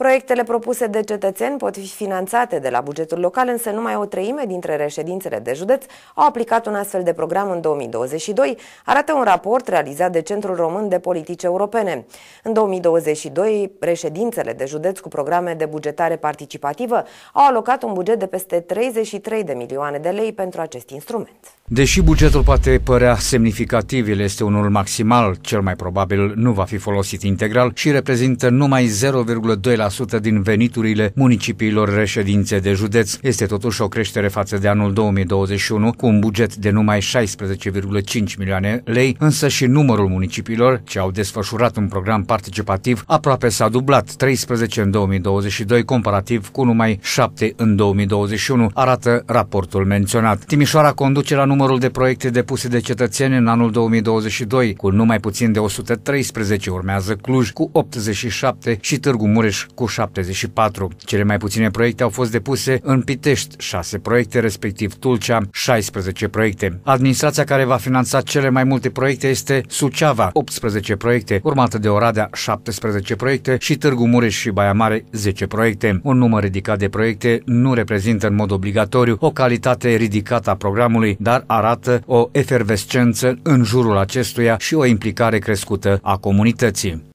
Proiectele propuse de cetățeni pot fi finanțate de la bugetul local, însă numai o treime dintre reședințele de județ au aplicat un astfel de program în 2022, arată un raport realizat de Centrul Român de Politici Europene. În 2022, reședințele de județ cu programe de bugetare participativă au alocat un buget de peste 33 de milioane de lei pentru acest instrument. Deși bugetul poate părea semnificativ, el este unul maximal, cel mai probabil nu va fi folosit integral și reprezintă numai 0,2% 1,8% din veniturile municipiilor reședințe de județ. Este totuși o creștere față de anul 2021, cu un buget de numai 16,5 milioane lei, însă și numărul municipiilor ce au desfășurat un program participativ aproape s-a dublat, 13 în 2022 comparativ cu numai 7 în 2021, arată raportul menționat. Timișoara conduce la numărul de proiecte depuse de cetățeni în anul 2022, cu numai puțin de 113 urmează Cluj cu 87 și Târgu Mureș cu 74. Cele mai puține proiecte au fost depuse în Pitești, 6 proiecte, respectiv Tulcea, 16 proiecte. Administrația care va finanța cele mai multe proiecte este Suceava, 18 proiecte, urmată de Oradea, 17 proiecte și Târgu Mureș și Baia Mare, 10 proiecte. Un număr ridicat de proiecte nu reprezintă în mod obligatoriu o calitate ridicată a programului, dar arată o efervescență în jurul acestuia și o implicare crescută a comunității.